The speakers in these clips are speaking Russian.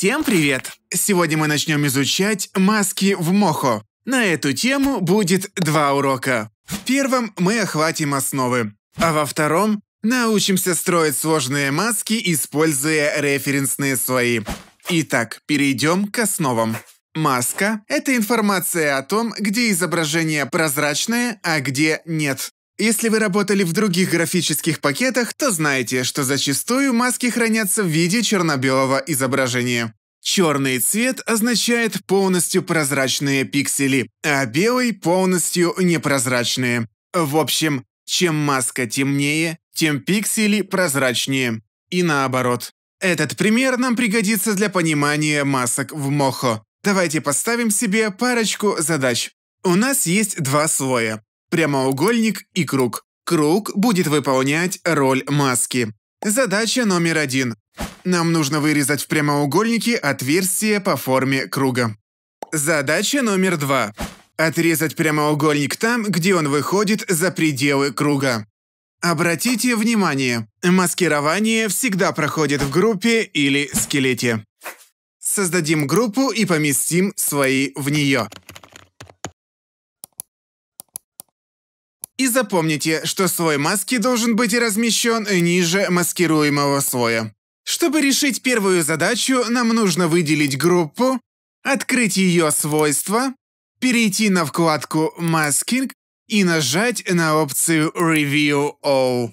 Всем привет! Сегодня мы начнем изучать маски в Мохо. На эту тему будет два урока. В первом мы охватим основы, а во втором научимся строить сложные маски, используя референсные слои. Итак, перейдем к основам. Маска – это информация о том, где изображение прозрачное, а где нет. Если вы работали в других графических пакетах, то знаете, что зачастую маски хранятся в виде черно-белого изображения. Черный цвет означает полностью прозрачные пиксели, а белый – полностью непрозрачные. В общем, чем маска темнее, тем пиксели прозрачнее. И наоборот. Этот пример нам пригодится для понимания масок в Мохо. Давайте поставим себе парочку задач. У нас есть два слоя прямоугольник и круг. Круг будет выполнять роль маски. Задача номер один. Нам нужно вырезать в прямоугольнике отверстие по форме круга. Задача номер два. Отрезать прямоугольник там, где он выходит за пределы круга. Обратите внимание, маскирование всегда проходит в группе или скелете. Создадим группу и поместим свои в нее. И запомните, что слой маски должен быть размещен ниже маскируемого слоя. Чтобы решить первую задачу, нам нужно выделить группу, открыть ее свойства, перейти на вкладку «Masking» и нажать на опцию «Review All».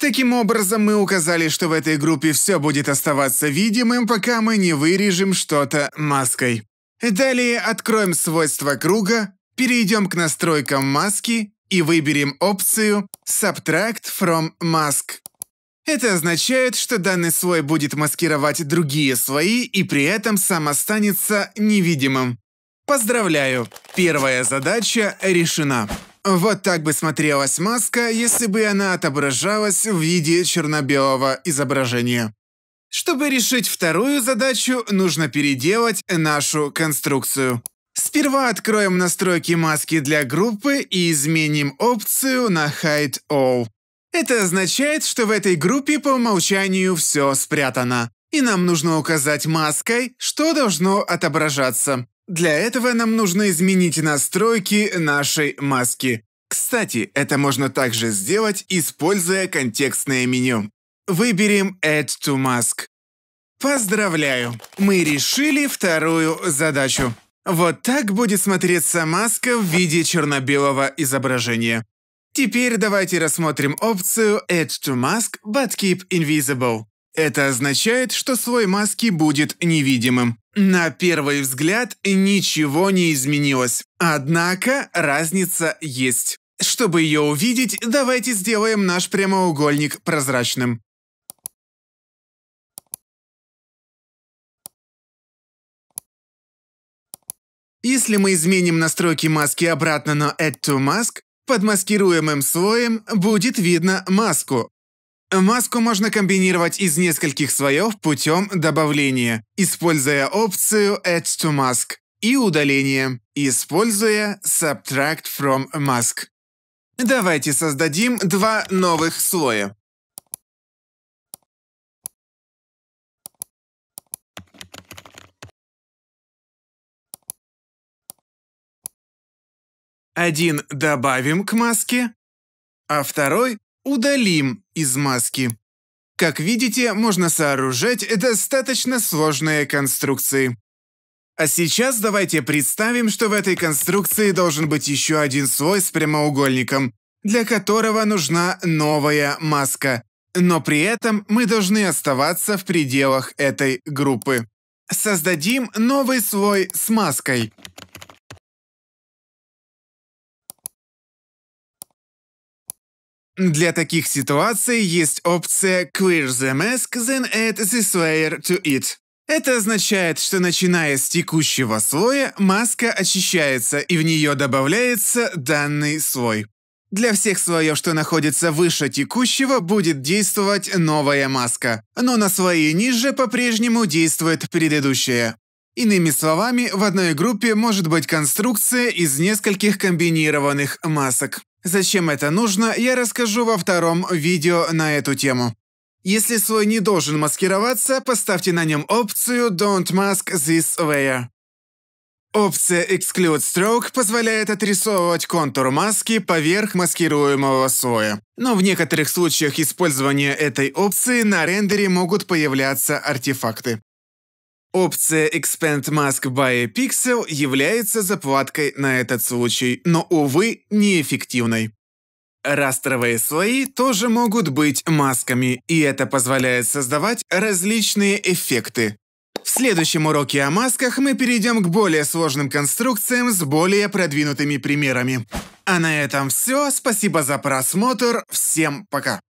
Таким образом, мы указали, что в этой группе все будет оставаться видимым, пока мы не вырежем что-то маской. Далее откроем свойства круга, перейдем к настройкам маски и выберем опцию «Subtract from Mask». Это означает, что данный слой будет маскировать другие слои и при этом сам останется невидимым. Поздравляю! Первая задача решена. Вот так бы смотрелась маска, если бы она отображалась в виде черно-белого изображения. Чтобы решить вторую задачу, нужно переделать нашу конструкцию. Сперва откроем настройки маски для группы и изменим опцию на Hide All. Это означает, что в этой группе по умолчанию все спрятано. И нам нужно указать маской, что должно отображаться. Для этого нам нужно изменить настройки нашей маски. Кстати, это можно также сделать, используя контекстное меню. Выберем Add to Mask. Поздравляю, мы решили вторую задачу. Вот так будет смотреться маска в виде черно-белого изображения. Теперь давайте рассмотрим опцию Add to Mask but keep invisible. Это означает, что слой маски будет невидимым. На первый взгляд ничего не изменилось. Однако разница есть. Чтобы ее увидеть, давайте сделаем наш прямоугольник прозрачным. Если мы изменим настройки маски обратно на Add to Mask, под маскируемым слоем будет видно маску. Маску можно комбинировать из нескольких слоев путем добавления, используя опцию Add to Mask и удаление, используя Subtract from Mask. Давайте создадим два новых слоя. Один добавим к маске, а второй удалим из маски. Как видите, можно сооружать достаточно сложные конструкции. А сейчас давайте представим, что в этой конструкции должен быть еще один слой с прямоугольником, для которого нужна новая маска. Но при этом мы должны оставаться в пределах этой группы. Создадим новый слой с маской – Для таких ситуаций есть опция Clear the mask, then add the slayer to it. Это означает, что начиная с текущего слоя, маска очищается и в нее добавляется данный слой. Для всех слоев, что находится выше текущего, будет действовать новая маска, но на слои ниже по-прежнему действует предыдущая. Иными словами, в одной группе может быть конструкция из нескольких комбинированных масок. Зачем это нужно, я расскажу во втором видео на эту тему. Если слой не должен маскироваться, поставьте на нем опцию Don't Mask This Layer. Опция Exclude Stroke позволяет отрисовывать контур маски поверх маскируемого слоя. Но в некоторых случаях использования этой опции на рендере могут появляться артефакты. Опция Expand Mask by Pixel является заплаткой на этот случай, но, увы, неэффективной. Растровые слои тоже могут быть масками, и это позволяет создавать различные эффекты. В следующем уроке о масках мы перейдем к более сложным конструкциям с более продвинутыми примерами. А на этом все. Спасибо за просмотр. Всем пока.